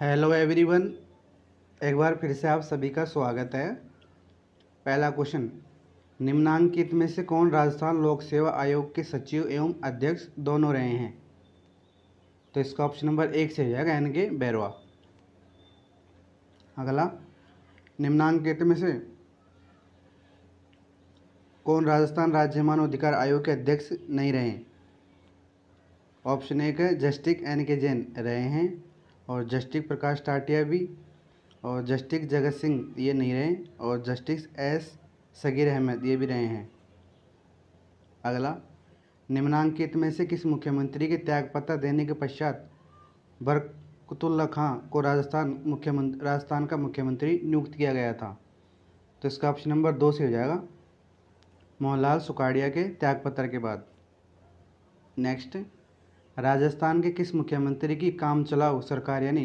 hello everyone एक बार फिर से आप सभी का स्वागत है पहला क्वेश्चन निम्नांकित में से कौन राजस्थान लोक सेवा आयोग के सचिव एवं अध्यक्ष दोनों रहे हैं तो इसका ऑप्शन नंबर एक से हो जाएगा एन के बैरवा अगला निम्नांकित में से कौन राजस्थान राज्य मानवाधिकार आयोग के अध्यक्ष नहीं रहे ऑप्शन एक जस्टिक एन के जैन रहे हैं और जस्टिक प्रकाश टाटिया भी और जस्टिक जगत सिंह ये नहीं रहे और जस्टिस एस सगीर अहमद ये भी रहे हैं अगला निम्नांकित में से किस मुख्यमंत्री के त्यागपत्र देने के पश्चात बरकतुल्ला खां को राजस्थान मुख्यमंत्री राजस्थान का मुख्यमंत्री नियुक्त किया गया था तो इसका ऑप्शन नंबर दो से हो जाएगा मोहनलाल सुकाड़िया के त्यागपत्र के बाद नेक्स्ट राजस्थान के किस मुख्यमंत्री की काम चलाओ सरकार यानी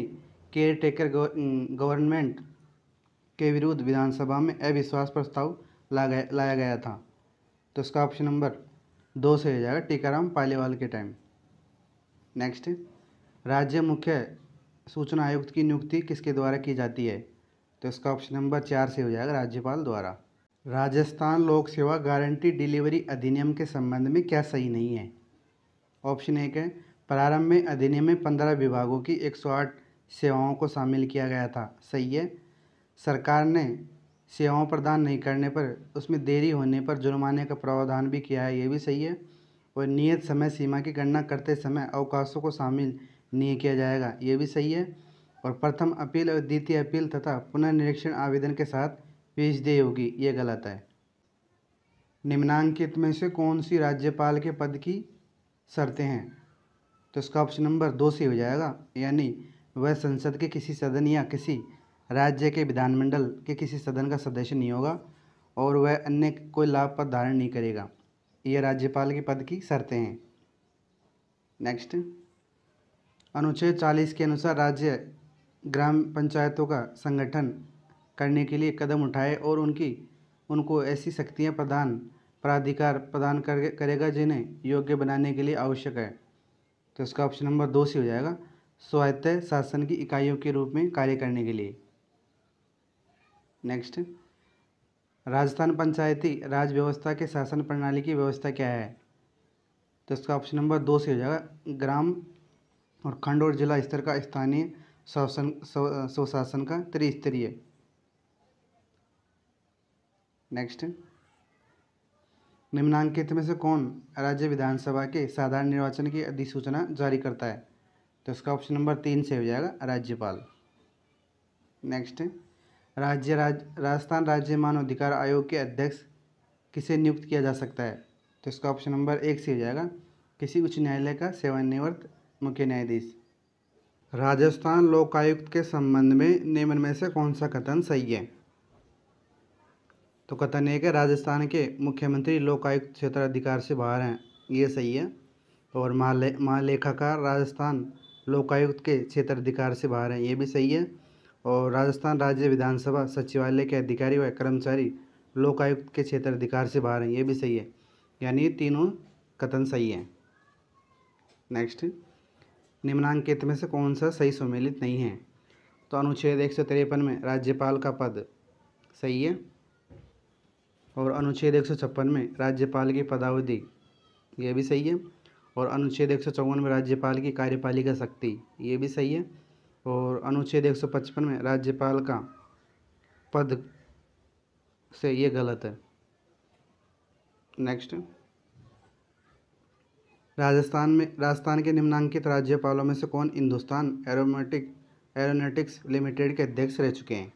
केयर टेकर गवर्नमेंट के विरुद्ध विधानसभा में अविश्वास प्रस्ताव लाया गया था तो इसका ऑप्शन नंबर दो से हो जाएगा टीकाराम पालेवाल के टाइम नेक्स्ट राज्य मुख्य सूचना आयुक्त की नियुक्ति किसके द्वारा की जाती है तो इसका ऑप्शन नंबर चार से हो जाएगा राज्यपाल द्वारा राजस्थान लोक सेवा गारंटी डिलीवरी अधिनियम के संबंध में क्या सही नहीं है ऑप्शन एक है प्रारंभ में अधिनियम में पंद्रह विभागों की एक सौ आठ सेवाओं को शामिल किया गया था सही है सरकार ने सेवाओं प्रदान नहीं करने पर उसमें देरी होने पर जुर्माने का प्रावधान भी किया है ये भी सही है और नियत समय सीमा की गणना करते समय अवकाशों को शामिल नहीं किया जाएगा ये भी सही है और प्रथम अपील और द्वितीय अपील तथा पुनर्निरीक्षण आवेदन के साथ दे होगी ये गलत है निम्नांकित में से कौन सी राज्यपाल के पद की शर्तें हैं तो इसका ऑप्शन नंबर दो सी हो जाएगा यानी वह संसद के किसी सदन या किसी राज्य के विधानमंडल के किसी सदन का सदस्य नहीं होगा और वह अन्य कोई लाभ पद धारण नहीं करेगा यह राज्यपाल के पद की शर्तें हैं नेक्स्ट अनुच्छेद चालीस के अनुसार राज्य ग्राम पंचायतों का संगठन करने के लिए कदम उठाए और उनकी उनको ऐसी शक्तियाँ प्रदान प्राधिकार प्रदान कर, करेगा जिन्हें योग्य बनाने के लिए आवश्यक है तो इसका ऑप्शन नंबर दो सी हो जाएगा स्वायत्त शासन की इकाइयों के रूप में कार्य करने के लिए नेक्स्ट राजस्थान पंचायती राज व्यवस्था के शासन प्रणाली की व्यवस्था क्या है तो इसका ऑप्शन नंबर दो से हो जाएगा ग्राम और खंड और जिला स्तर का स्थानीय शासन स्वशासन का त्रिस्तरीय नेक्स्ट निम्नांकित में से कौन राज्य विधानसभा के साधारण निर्वाचन की अधिसूचना जारी करता है तो इसका ऑप्शन नंबर तीन से हो जाएगा राज्यपाल नेक्स्ट राज्य राज राजस्थान राज्य मानवाधिकार आयोग के अध्यक्ष किसे नियुक्त किया जा सकता है तो इसका ऑप्शन नंबर एक से हो जाएगा किसी उच्च न्यायालय का सेवानिवृत्त मुख्य न्यायाधीश राजस्थान लोकायुक्त के संबंध में निम्न में से कौन सा कथन सही है तो कथन एक है राजस्थान के मुख्यमंत्री लोकायुक्त क्षेत्राधिकार से बाहर हैं ये सही है और महाले महालेखाकार राजस्थान लोकायुक्त के क्षेत्राधिकार से बाहर हैं ये भी सही है और राजस्थान राज्य विधानसभा सचिवालय के अधिकारी व कर्मचारी लोकायुक्त के क्षेत्राधिकार से बाहर हैं ये भी सही है यानी तीनों कथन सही है नेक्स्ट निम्नांकित में से कौन सा सही सम्मिलित नहीं है तो अनुच्छेद एक सौ तिरपन में राज्यपाल का पद सही है और अनुच्छेद एक सौ छप्पन में राज्यपाल की पदावधि यह भी सही है और अनुच्छेद एक सौ चौवन में राज्यपाल की कार्यपालिका शक्ति ये भी सही है और अनुच्छेद एक सौ पचपन में राज्यपाल का पद से ये गलत है नेक्स्ट राजस्थान में राजस्थान के निम्नांकित राज्यपालों में से कौन हिंदुस्तान एरोमेटिक एरोनेटिक्स लिमिटेड के अध्यक्ष रह चुके हैं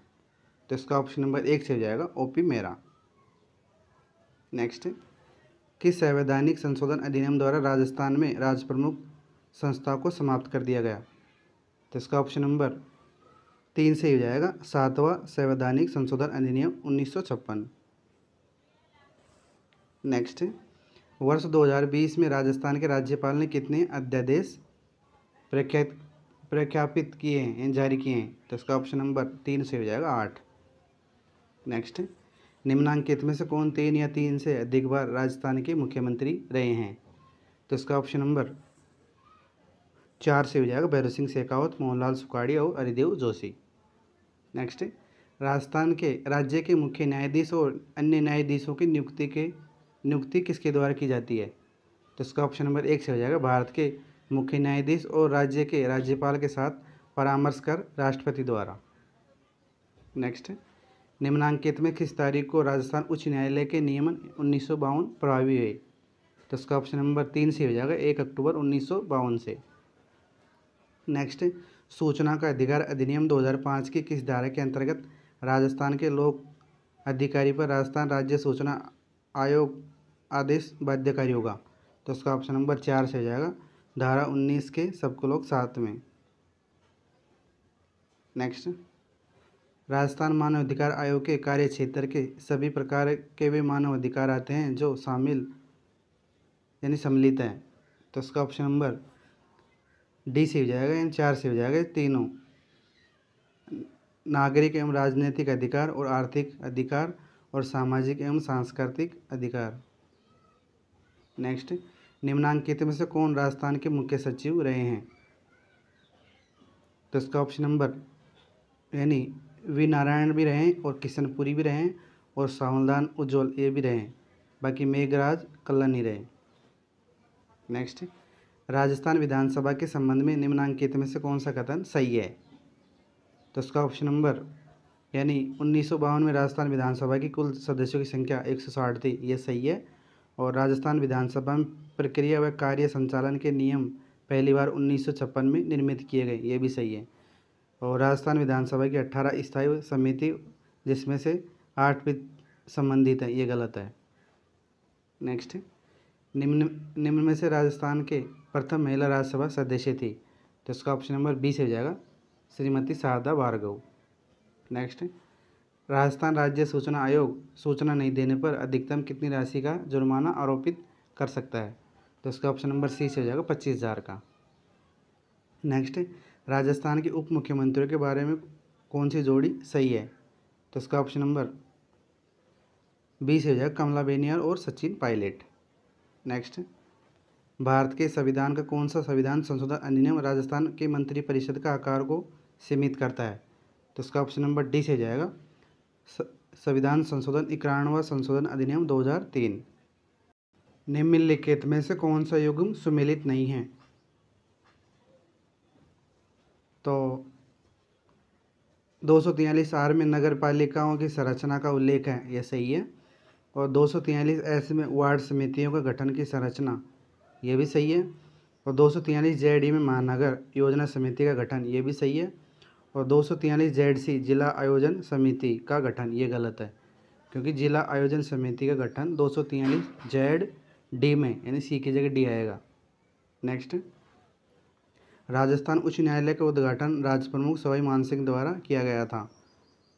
तो इसका ऑप्शन नंबर एक से हो जाएगा ओपी मेरा नेक्स्ट किस संवैधानिक संशोधन अधिनियम द्वारा राजस्थान में राज प्रमुख संस्था को समाप्त कर दिया गया तो इसका ऑप्शन नंबर तीन से हो जाएगा सातवां संवैधानिक संशोधन अधिनियम उन्नीस नेक्स्ट वर्ष 2020 में राजस्थान के राज्यपाल ने कितने अध्यादेश प्रख्यात प्रख्यापित किए हैं जारी किए हैं तो इसका ऑप्शन नंबर तीन से हो जाएगा आठ नेक्स्ट निम्नांकित में से कौन तीन या तीन से अधिक बार राजस्थान के मुख्यमंत्री रहे हैं तो इसका ऑप्शन नंबर चार से हो जाएगा भैरव सिंह शेखावत मोहनलाल सुखाड़ी और हरिदेव जोशी नेक्स्ट राजस्थान के राज्य के मुख्य न्यायाधीश और अन्य न्यायाधीशों की नियुक्ति के नियुक्ति किसके द्वारा की जाती है तो इसका ऑप्शन नंबर एक से हो जाएगा भारत के मुख्य न्यायाधीश और राज्य के राज्यपाल के साथ परामर्श कर राष्ट्रपति द्वारा नेक्स्ट निम्नांकित में किस तारीख को राजस्थान उच्च न्यायालय के नियमन उन्नीस प्रभावी हुए तो इसका ऑप्शन नंबर तीन से हो जाएगा एक अक्टूबर उन्नीस से नेक्स्ट सूचना का अधिकार अधिनियम 2005 की किस धारा के अंतर्गत राजस्थान के लोक अधिकारी पर राजस्थान राज्य सूचना आयोग आदेश बाध्यकारी होगा तो इसका ऑप्शन नंबर चार से हो जाएगा धारा उन्नीस के सबको लोग साथ में नेक्स्ट राजस्थान मानवाधिकार आयोग के कार्य क्षेत्र के सभी प्रकार के वे मानवाधिकार आते हैं जो शामिल यानी सम्मिलित हैं तो इसका ऑप्शन नंबर डी से हो जाएगा यानी चार से हो जाएगा तीनों नागरिक एवं राजनीतिक अधिकार और आर्थिक अधिकार और सामाजिक एवं सांस्कृतिक अधिकार नेक्स्ट निम्नांकित में से कौन राजस्थान के मुख्य सचिव रहे हैं तो इसका ऑप्शन नंबर यानी वी नारायण भी रहें और किशनपुरी भी रहें और सावनदान उज्ज्वल ये भी रहें बाकी मेघराज कल्ला नहीं रहे नेक्स्ट राजस्थान विधानसभा के संबंध में निम्नांकित में से कौन सा कथन सही है तो उसका ऑप्शन नंबर यानी उन्नीस में राजस्थान विधानसभा की कुल सदस्यों की संख्या एक सौ साठ थी ये सही है और राजस्थान विधानसभा में प्रक्रिया व कार्य संचालन के नियम पहली बार उन्नीस में निर्मित किए गए ये भी सही है और राजस्थान विधानसभा की अट्ठारह स्थायी समिति जिसमें से आठ वित्त संबंधित है ये गलत है नेक्स्ट निम्न निम्न में से राजस्थान के प्रथम महिला राज्यसभा सदस्य थी तो इसका ऑप्शन नंबर बी से हो जाएगा श्रीमती शारदा भार्गव नेक्स्ट राजस्थान राज्य सूचना आयोग सूचना नहीं देने पर अधिकतम कितनी राशि का जुर्माना आरोपित कर सकता है तो इसका ऑप्शन नंबर सी से हो जाएगा पच्चीस हज़ार का नेक्स्ट राजस्थान के उप मुख्यमंत्रियों के बारे में कौन सी जोड़ी सही है तो इसका ऑप्शन नंबर बी से हो जाएगा कमला बेनियाल और सचिन पायलट नेक्स्ट भारत के संविधान का कौन सा संविधान संशोधन अधिनियम राजस्थान के मंत्रिपरिषद का आकार को सीमित करता है तो इसका ऑप्शन नंबर डी से जाएगा संविधान संशोधन इक्यानवा संशोधन अधिनियम 2003 निम्नलिखित में से कौन सा युग्म सुमिलित नहीं है तो दो सौ आर में नगर पालिकाओं की संरचना का उल्लेख है यह सही है और दो सौ एस में वार्ड समितियों का गठन की संरचना ये भी सही है और दो सौ जेड ई में महानगर योजना समिति का गठन ये भी सही है और दो सौ जेड सी जिला आयोजन समिति का गठन ये गलत है क्योंकि जिला आयोजन समिति का गठन दो सौ जेड डी में यानी सी की जगह डी आएगा नेक्स्ट राजस्थान उच्च न्यायालय का उद्घाटन राज्य प्रमुख सवाई मान सिंह द्वारा किया गया था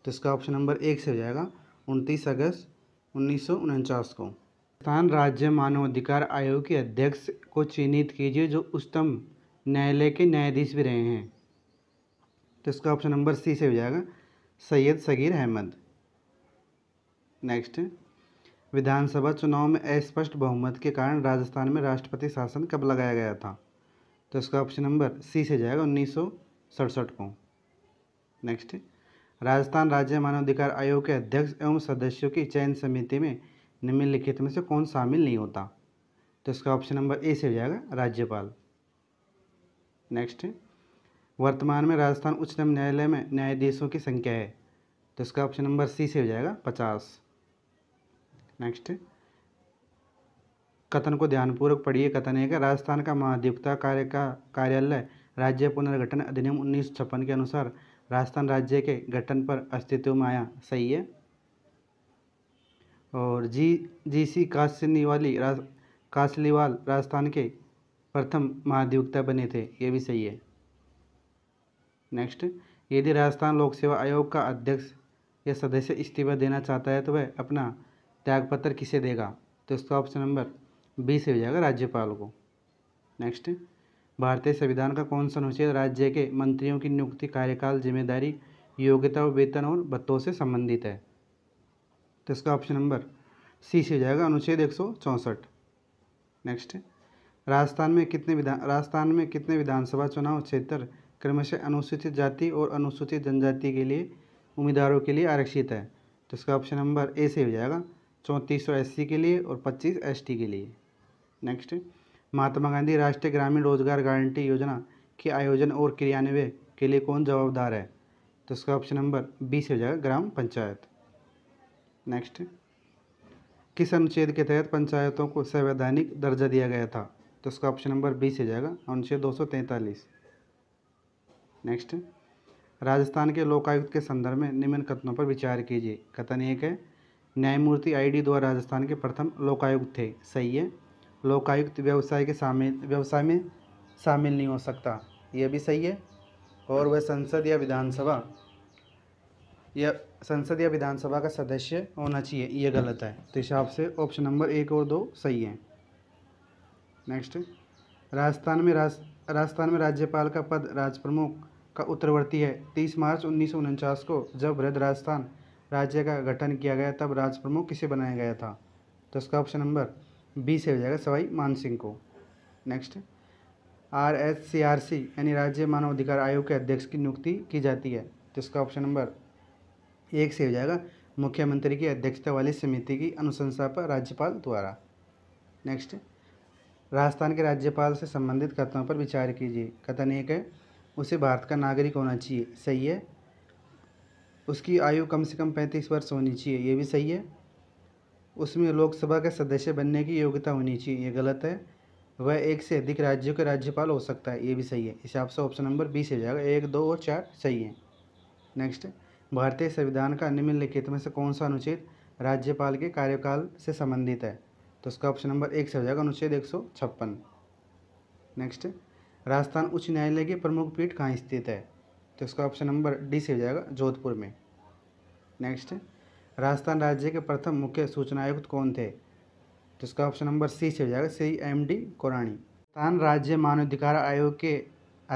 तो इसका ऑप्शन नंबर एक से हो जाएगा उनतीस अगस्त उन्नीस को राजस्थान राज्य मानवाधिकार आयोग के अध्यक्ष को चिन्हित कीजिए जो उच्चतम न्यायालय के न्यायाधीश भी रहे हैं तो इसका ऑप्शन नंबर सी से हो जाएगा सैयद सगीर अहमद नेक्स्ट विधानसभा चुनाव में अस्पष्ट बहुमत के कारण राजस्थान में राष्ट्रपति शासन कब लगाया गया था तो इसका ऑप्शन नंबर सी से जाएगा उन्नीस सौ सड़सठ को नेक्स्ट राजस्थान राज्य मानवाधिकार आयोग के अध्यक्ष एवं सदस्यों की चयन समिति में निम्नलिखित में से कौन शामिल नहीं होता तो इसका ऑप्शन नंबर ए से हो जाएगा राज्यपाल नेक्स्ट वर्तमान में राजस्थान उच्चतम न्यायालय में न्यायाधीशों की संख्या है तो इसका ऑप्शन नंबर सी से हो जाएगा पचास नेक्स्ट कथन को ध्यानपूर्वक पढ़िए कथन एक राजस्थान का महाधिवक्ता कार्य का कार्यालय राज्य पुनर्गठन अधिनियम उन्नीस छप्पन के अनुसार राजस्थान राज्य के गठन पर अस्तित्व में आया सही है और जी जी सी कासनीवाली राज कासलीवाल राजस्थान के प्रथम महाधिवक्ता बने थे ये भी सही है नेक्स्ट यदि राजस्थान लोक सेवा आयोग का अध्यक्ष या सदस्य इस्तीफा देना चाहता है तो वह अपना त्यागपत्र किसे देगा तो इसका ऑप्शन नंबर बी से हो जाएगा राज्यपाल को नेक्स्ट भारतीय संविधान का कौन सा अनुच्छेद राज्य के मंत्रियों की नियुक्ति कार्यकाल जिम्मेदारी योग्यता और वेतन और भत्तों से संबंधित है तो इसका ऑप्शन नंबर सी से हो जाएगा अनुच्छेद एक नेक्स्ट राजस्थान में कितने विधान राजस्थान में कितने विधानसभा चुनाव क्षेत्र क्रमशः अनुसूचित जाति और अनुसूचित जनजाति के लिए उम्मीदवारों के लिए आरक्षित है तो इसका ऑप्शन नंबर ए से हो जाएगा चौंतीस सौ एस के लिए और पच्चीस एस के लिए नेक्स्ट महात्मा गांधी राष्ट्रीय ग्रामीण रोजगार गारंटी योजना के आयोजन और क्रियान्वय के लिए कौन जवाबदार है तो इसका ऑप्शन नंबर बी से हो जाएगा ग्राम पंचायत नेक्स्ट किस अनुच्छेद के तहत पंचायतों को संवैधानिक दर्जा दिया गया था तो इसका ऑप्शन नंबर बी से जाएगा अनुच्छेद दो नेक्स्ट राजस्थान के लोकायुक्त के संदर्भ में निम्न कथनों पर विचार कीजिए कथन एक है न्यायमूर्ति आईडी द्वारा राजस्थान के प्रथम लोकायुक्त थे सही है लोकायुक्त व्यवसाय के शामिल व्यवसाय में शामिल नहीं हो सकता यह भी सही है और वह संसद या विधानसभा या संसद या विधानसभा का सदस्य होना चाहिए ये गलत है तो हिसाब से ऑप्शन नंबर एक और दो सही है नेक्स्ट राजस्थान में राज राजस्थान में राज्यपाल का पद राज प्रमुख का उत्तरवर्ती है तीस मार्च उन्नीस को जब वृद्ध राजस्थान राज्य का गठन किया गया तब राज प्रमुख किसे बनाया गया था तो इसका ऑप्शन नंबर बी से हो जाएगा सवाई मानसिंह को next R S C R C यानी राज्य मानवाधिकार आयोग के अध्यक्ष की नियुक्ति की जाती है तो इसका ऑप्शन नंबर एक से हो जाएगा मुख्यमंत्री की अध्यक्षता वाली समिति की अनुशंसा पर राज्यपाल द्वारा नेक्स्ट राजस्थान के राज्यपाल से संबंधित कथनों पर विचार कीजिए कथन एक है उसे भारत का नागरिक होना चाहिए सही है उसकी आयु कम से कम पैंतीस वर्ष होनी चाहिए ये भी सही है उसमें लोकसभा के सदस्य बनने की योग्यता होनी चाहिए ये गलत है वह एक से अधिक राज्यों के राज्यपाल हो सकता है ये भी सही है हिसाब आपसे ऑप्शन नंबर बी हो जाएगा एक दो और चार सही है नेक्स्ट भारतीय संविधान का निम्नलिखित में से कौन सा अनुच्छेद राज्यपाल के कार्यकाल से संबंधित है तो उसका ऑप्शन नंबर एक से हो जाएगा अनुच्छेद एक सौ छप्पन नेक्स्ट राजस्थान उच्च न्यायालय की प्रमुख पीठ कहाँ स्थित है तो उसका ऑप्शन नंबर डी से हो जाएगा जोधपुर में नेक्स्ट राजस्थान राज्य के प्रथम मुख्य सूचना आयुक्त कौन थे तो इसका ऑप्शन नंबर सी से हो जाएगा C M D Korani Rajasthan राज्य मानवाधिकार आयोग के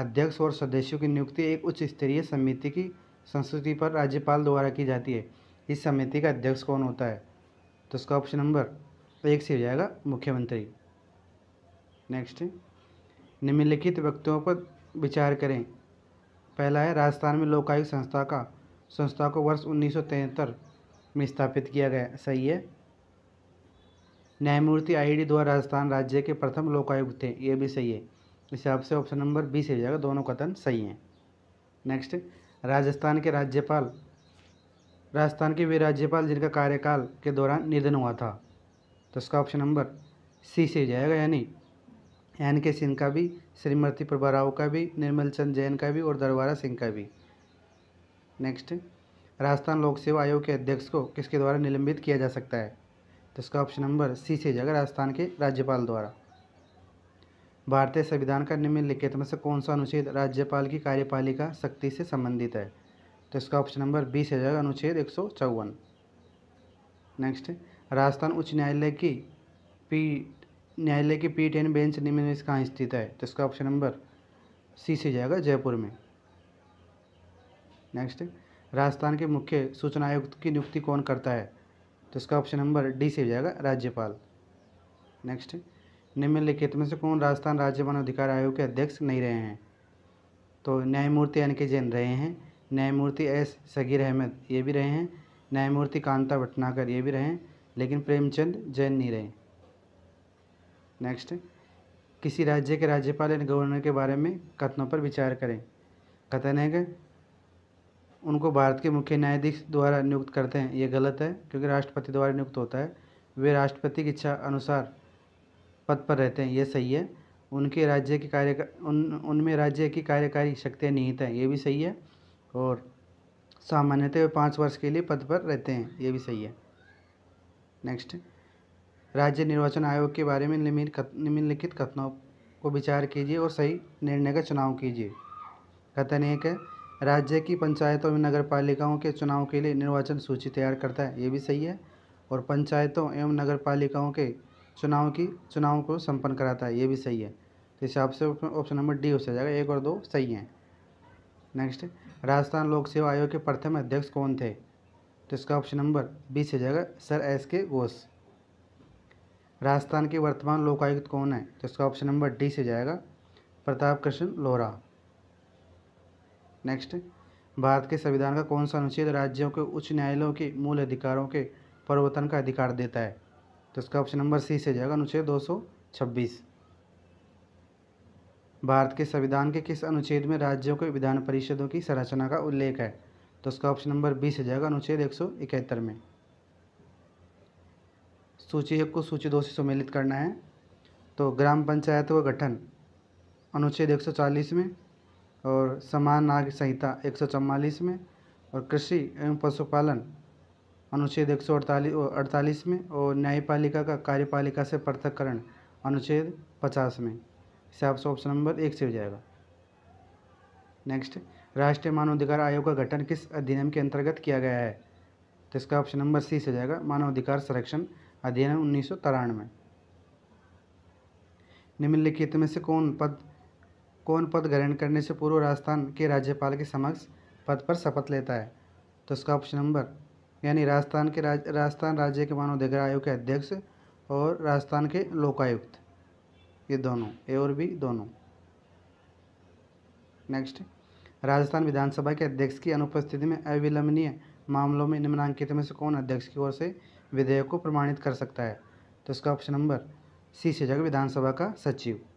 अध्यक्ष और सदस्यों की नियुक्ति एक उच्च स्तरीय समिति की संस्कृति पर राज्यपाल द्वारा की जाती है इस समिति का अध्यक्ष कौन होता है तो इसका ऑप्शन नंबर एक से हो जाएगा मुख्यमंत्री नेक्स्ट निम्नलिखित व्यक्तियों पर विचार करें पहला है राजस्थान में लोकायुक्त संस्था का संस्था को वर्ष उन्नीस में स्थापित किया गया सही है न्यायमूर्ति आई डी द्वारा राजस्थान राज्य के प्रथम लोकायुक्त थे ये भी सही है इस हिसाब से ऑप्शन नंबर बी सही हो जाएगा दोनों कथन सही हैं नेक्स्ट राजस्थान के राज्यपाल राजस्थान के वे राज्यपाल जिनका कार्यकाल के दौरान निधन हुआ था तो इसका ऑप्शन नंबर सी से जाएगा यानी एन के सिंह का भी श्रीमती प्रभा राव का भी निर्मल चंद जैन का भी और दरबारा सिंह का भी नेक्स्ट राजस्थान लोक सेवा आयोग के अध्यक्ष को किसके द्वारा निलंबित किया जा सकता है तो इसका ऑप्शन नंबर सी से जाएगा राजस्थान के राज्यपाल द्वारा भारतीय संविधान का निम्नलिखित में से कौन सा अनुच्छेद राज्यपाल की कार्यपालिका शक्ति से संबंधित है तो इसका ऑप्शन नंबर बी से जाएगा अनुच्छेद एक नेक्स्ट राजस्थान उच्च न्यायालय की पी न्यायालय की पीठ टेन बेंच निम्न कहाँ स्थित है तो इसका ऑप्शन नंबर सी से जाएगा जयपुर में नेक्स्ट राजस्थान के मुख्य सूचना आयुक्त की नियुक्ति कौन करता है तो इसका ऑप्शन नंबर डी से हो जाएगा राज्यपाल नेक्स्ट निम्नलिखित में से कौन राजस्थान राज्य मानवाधिकार आयोग के अध्यक्ष नहीं रहे हैं तो न्यायमूर्ति एन के जैन रहे हैं न्यायमूर्ति एस सगीर अहमद ये भी रहे हैं न्यायमूर्ति कांता भटनागर ये भी रहे हैं लेकिन प्रेमचंद जैन नहीं रहे नेक्स्ट किसी राज्य के राज्यपाल एंड गवर्नर के बारे में कथनों पर विचार करें कथन है कि उनको भारत के मुख्य न्यायाधीश द्वारा नियुक्त करते हैं ये गलत है क्योंकि राष्ट्रपति द्वारा नियुक्त होता है वे राष्ट्रपति की इच्छा अनुसार पद पर रहते हैं ये सही है उनके राज्य की कार्य उन उनमें राज्य की कार्यकारी शक्तियाँ निहित हैं ये भी सही है और सामान्यतः वे पाँच वर्ष के लिए पद पर रहते हैं ये भी सही है नेक्स्ट राज्य निर्वाचन आयोग के बारे में निम्नलिखित कथनों को विचार कीजिए और सही निर्णय का चुनाव कीजिए कथन एक है राज्य की पंचायतों में नगर पालिकाओं के चुनाव के लिए निर्वाचन सूची तैयार करता है ये भी सही है और पंचायतों एवं नगर पालिकाओं के चुनाव की चुनाव को संपन्न कराता है ये भी सही है तो इस आपसे ऑप्शन नंबर डी हो जाएगा एक और दो सही हैं नेक्स्ट राजस्थान लोक सेवा आयोग के प्रथम अध्यक्ष कौन थे तो इसका ऑप्शन नंबर बी से जाएगा सर एस के घोष राजस्थान के वर्तमान लोकायुक्त कौन है तो इसका ऑप्शन नंबर डी से जाएगा प्रताप कृष्ण लोहरा नेक्स्ट भारत के संविधान का कौन सा अनुच्छेद राज्यों के उच्च न्यायालयों के मूल अधिकारों के प्रवर्तन का अधिकार देता है तो इसका ऑप्शन नंबर सी से जाएगा अनुच्छेद दो भारत के संविधान के किस अनुच्छेद में राज्यों के विधान परिषदों की संरचना का उल्लेख है तो इसका ऑप्शन नंबर बी से जाएगा अनुच्छेद एक में सूची एक को सूची दो से सम्मिलित करना है तो ग्राम पंचायत व गठन अनुच्छेद 140 में और समान नाग संहिता एक सौ में और कृषि एवं पशुपालन अनुच्छेद एक सौ अड़तालीस अड़तालीस में और न्यायपालिका का कार्यपालिका से पृथककरण अनुच्छेद पचास में इससे आपसे ऑप्शन नंबर एक से हो जाएगा नेक्स्ट राष्ट्रीय मानवाधिकार आयोग का गठन किस अधिनियम के अंतर्गत किया गया है तो इसका ऑप्शन नंबर सी से हो जाएगा मानवाधिकार संरक्षण अधिनियम उन्नीस सौ तिरानवे निम्नलिखित में से कौन पद कौन पद ग्रहण करने से पूर्व राजस्थान के राज्यपाल के समक्ष पद पर शपथ लेता है तो इसका ऑप्शन नंबर यानी राजस्थान के राज राजस्थान राज्य के मानवाधिकार आयोग के अध्यक्ष और राजस्थान के लोकायुक्त ये दोनों ए और बी दोनों नेक्स्ट राजस्थान विधानसभा के अध्यक्ष की अनुपस्थिति में अविलंबनीय मामलों में निम्नांकित में से कौन अध्यक्ष की ओर से विधेयक को प्रमाणित कर सकता है तो इसका ऑप्शन नंबर सी से जगह विधानसभा का सचिव